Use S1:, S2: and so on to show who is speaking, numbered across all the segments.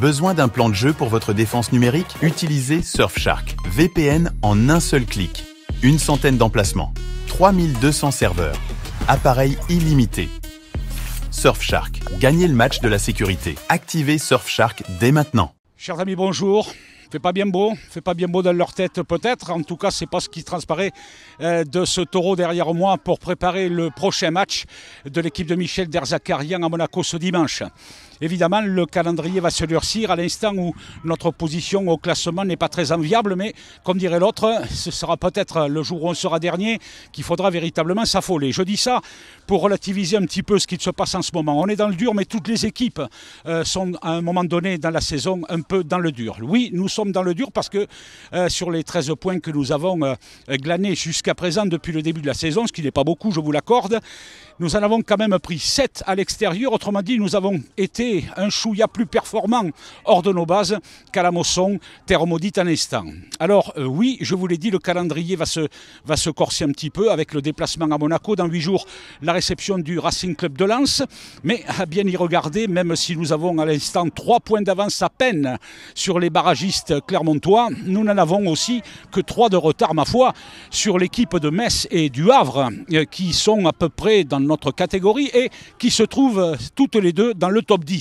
S1: Besoin d'un plan de jeu pour votre défense numérique Utilisez Surfshark. VPN en un seul clic. Une centaine d'emplacements. 3200 serveurs. Appareil illimité. Surfshark. Gagnez le match de la sécurité. Activez Surfshark dès maintenant.
S2: Chers amis, bonjour fait pas bien beau, fait pas bien beau dans leur tête peut-être. En tout cas, c'est pas ce qui transparaît euh, de ce taureau derrière moi pour préparer le prochain match de l'équipe de Michel Derzakarian à Monaco ce dimanche. Évidemment, le calendrier va se durcir à l'instant où notre position au classement n'est pas très enviable, mais comme dirait l'autre, ce sera peut-être le jour où on sera dernier qu'il faudra véritablement s'affoler. Je dis ça pour relativiser un petit peu ce qui se passe en ce moment. On est dans le dur, mais toutes les équipes euh, sont à un moment donné dans la saison un peu dans le dur. Oui, nous sommes dans le dur parce que euh, sur les 13 points que nous avons euh, glanés jusqu'à présent depuis le début de la saison, ce qui n'est pas beaucoup, je vous l'accorde, nous en avons quand même pris 7 à l'extérieur. Autrement dit, nous avons été un chouïa plus performant hors de nos bases qu'à la Mosson, terre maudite en instant. Alors euh, oui, je vous l'ai dit, le calendrier va se, va se corser un petit peu avec le déplacement à Monaco dans huit jours, la réception du Racing Club de Lens, mais à bien y regarder, même si nous avons à l'instant trois points d'avance à peine sur les barragistes clermontois, nous n'en avons aussi que trois de retard, ma foi, sur l'équipe de Metz et du Havre, euh, qui sont à peu près dans notre catégorie et qui se trouvent euh, toutes les deux dans le top 10.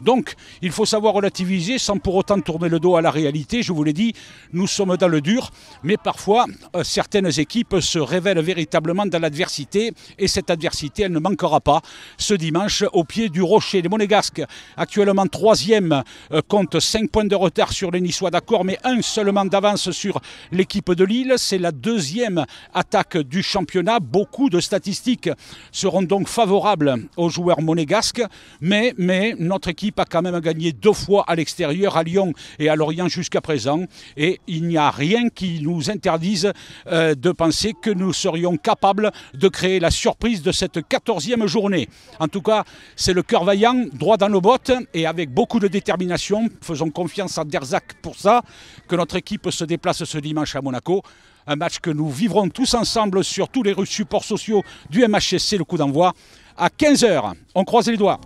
S2: Donc, il faut savoir relativiser sans pour autant tourner le dos à la réalité. Je vous l'ai dit, nous sommes dans le dur, mais parfois, euh, certaines équipes se révèlent véritablement dans l'adversité, et cette adversité, elle ne manquera pas ce dimanche au pied du Rocher. Les Monégasques, actuellement troisième, e euh, comptent 5 points de retard sur les Niçois, d'accord, mais un seulement d'avance sur l'équipe de Lille. C'est la deuxième attaque du championnat. Beaucoup de statistiques seront donc favorables aux joueurs monégasques, mais, mais notre équipe a quand même gagné deux fois à l'extérieur, à Lyon et à Lorient jusqu'à présent. Et il n'y a rien qui nous interdise euh, de penser que nous serions capables de créer la surprise de cette 14e journée. En tout cas, c'est le cœur vaillant, droit dans nos bottes et avec beaucoup de détermination. Faisons confiance à Derzac pour ça, que notre équipe se déplace ce dimanche à Monaco un match que nous vivrons tous ensemble sur tous les supports sociaux du MHSC, le coup d'envoi, à 15h. On croise les doigts.